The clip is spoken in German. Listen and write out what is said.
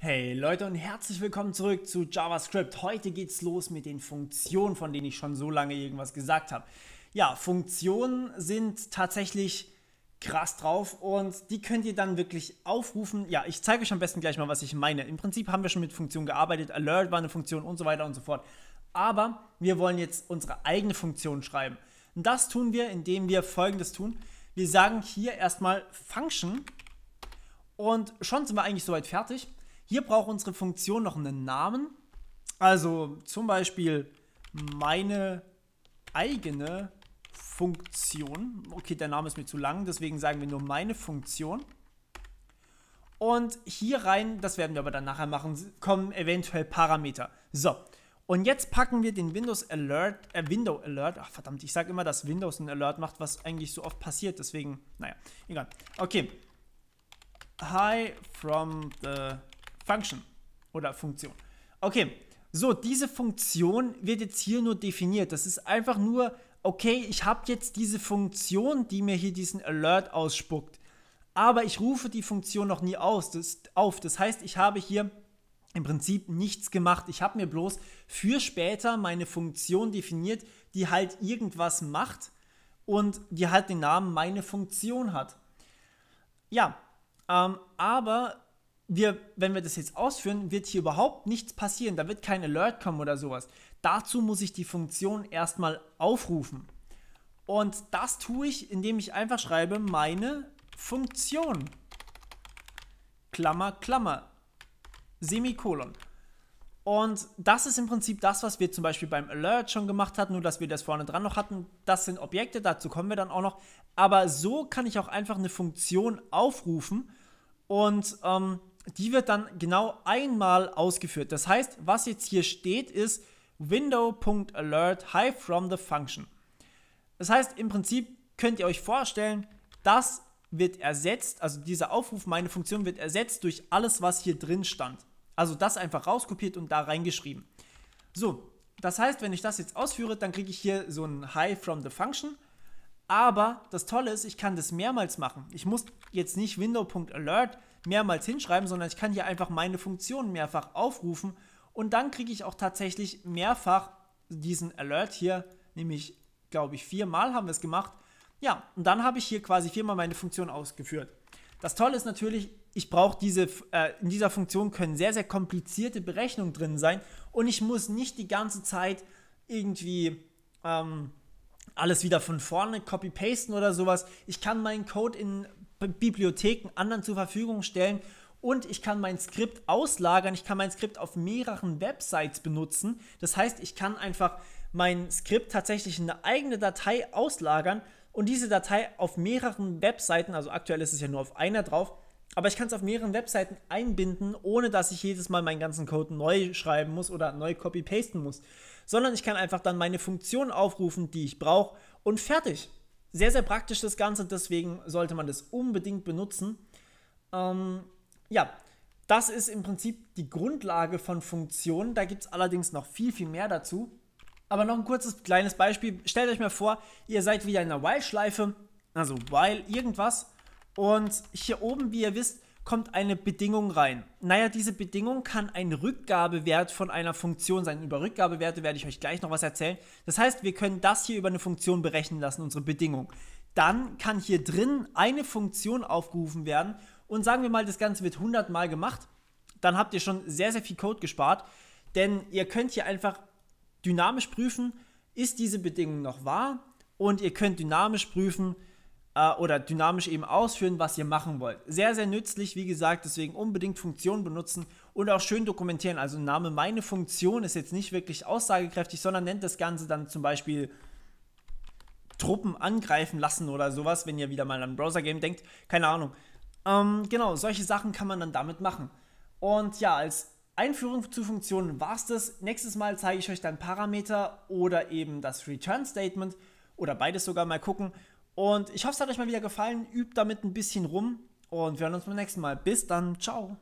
Hey Leute und herzlich willkommen zurück zu JavaScript. Heute geht's los mit den Funktionen, von denen ich schon so lange irgendwas gesagt habe. Ja, Funktionen sind tatsächlich krass drauf und die könnt ihr dann wirklich aufrufen. Ja, ich zeige euch am besten gleich mal, was ich meine. Im Prinzip haben wir schon mit Funktionen gearbeitet, Alert war eine Funktion und so weiter und so fort. Aber wir wollen jetzt unsere eigene Funktion schreiben. Und das tun wir, indem wir folgendes tun. Wir sagen hier erstmal Function und schon sind wir eigentlich soweit fertig. Hier braucht unsere Funktion noch einen Namen. Also zum Beispiel meine eigene Funktion. Okay, der Name ist mir zu lang, deswegen sagen wir nur meine Funktion. Und hier rein, das werden wir aber dann nachher machen, kommen eventuell Parameter. So, und jetzt packen wir den Windows Alert, äh, Window Alert, ach verdammt, ich sage immer, dass Windows einen Alert macht, was eigentlich so oft passiert, deswegen, naja, egal. Okay, hi from the Function oder Funktion. Okay, so, diese Funktion wird jetzt hier nur definiert. Das ist einfach nur, okay, ich habe jetzt diese Funktion, die mir hier diesen Alert ausspuckt. Aber ich rufe die Funktion noch nie aus, das, auf. Das heißt, ich habe hier im Prinzip nichts gemacht. Ich habe mir bloß für später meine Funktion definiert, die halt irgendwas macht und die halt den Namen meine Funktion hat. Ja, ähm, aber wir, wenn wir das jetzt ausführen, wird hier überhaupt nichts passieren. Da wird kein Alert kommen oder sowas. Dazu muss ich die Funktion erstmal aufrufen. Und das tue ich, indem ich einfach schreibe, meine Funktion. Klammer, Klammer. Semikolon. Und das ist im Prinzip das, was wir zum Beispiel beim Alert schon gemacht hatten, nur dass wir das vorne dran noch hatten. Das sind Objekte, dazu kommen wir dann auch noch. Aber so kann ich auch einfach eine Funktion aufrufen und ähm, die wird dann genau einmal ausgeführt. Das heißt, was jetzt hier steht, ist window.alert high from the function. Das heißt, im Prinzip könnt ihr euch vorstellen, das wird ersetzt, also dieser Aufruf, meine Funktion wird ersetzt durch alles, was hier drin stand. Also das einfach rauskopiert und da reingeschrieben. So, das heißt, wenn ich das jetzt ausführe, dann kriege ich hier so ein High from the Function. Aber das Tolle ist, ich kann das mehrmals machen. Ich muss jetzt nicht window.alert mehrmals hinschreiben, sondern ich kann hier einfach meine Funktion mehrfach aufrufen und dann kriege ich auch tatsächlich mehrfach diesen Alert hier, nämlich glaube ich viermal haben wir es gemacht. Ja, und dann habe ich hier quasi viermal meine Funktion ausgeführt. Das Tolle ist natürlich, ich brauche diese, äh, in dieser Funktion können sehr, sehr komplizierte Berechnungen drin sein und ich muss nicht die ganze Zeit irgendwie ähm, alles wieder von vorne copy-pasten oder sowas. Ich kann meinen Code in Bibliotheken anderen zur Verfügung stellen und ich kann mein Skript auslagern, ich kann mein Skript auf mehreren Websites benutzen. Das heißt, ich kann einfach mein Skript tatsächlich in eine eigene Datei auslagern und diese Datei auf mehreren Webseiten, also aktuell ist es ja nur auf einer drauf, aber ich kann es auf mehreren Webseiten einbinden, ohne dass ich jedes Mal meinen ganzen Code neu schreiben muss oder neu copy-pasten muss, sondern ich kann einfach dann meine Funktion aufrufen, die ich brauche und fertig. Sehr, sehr praktisch das Ganze, deswegen sollte man das unbedingt benutzen. Ähm, ja, das ist im Prinzip die Grundlage von Funktionen. Da gibt es allerdings noch viel, viel mehr dazu. Aber noch ein kurzes kleines Beispiel. Stellt euch mal vor, ihr seid wieder in einer While-Schleife, also While irgendwas. Und hier oben, wie ihr wisst, kommt eine Bedingung rein. Naja, diese Bedingung kann ein Rückgabewert von einer Funktion sein. Über Rückgabewerte werde ich euch gleich noch was erzählen. Das heißt, wir können das hier über eine Funktion berechnen lassen, unsere Bedingung. Dann kann hier drin eine Funktion aufgerufen werden und sagen wir mal, das Ganze wird 100 Mal gemacht. Dann habt ihr schon sehr, sehr viel Code gespart, denn ihr könnt hier einfach dynamisch prüfen, ist diese Bedingung noch wahr und ihr könnt dynamisch prüfen, äh, oder dynamisch eben ausführen, was ihr machen wollt. Sehr, sehr nützlich, wie gesagt, deswegen unbedingt Funktionen benutzen und auch schön dokumentieren. Also Name meine Funktion ist jetzt nicht wirklich aussagekräftig, sondern nennt das Ganze dann zum Beispiel Truppen angreifen lassen oder sowas, wenn ihr wieder mal an Browser-Game denkt. Keine Ahnung. Ähm, genau, solche Sachen kann man dann damit machen. Und ja, als Einführung zu Funktionen war es das. Nächstes Mal zeige ich euch dann Parameter oder eben das Return Statement oder beides sogar mal gucken. Und ich hoffe, es hat euch mal wieder gefallen. Übt damit ein bisschen rum. Und wir hören uns beim nächsten Mal. Bis dann. Ciao.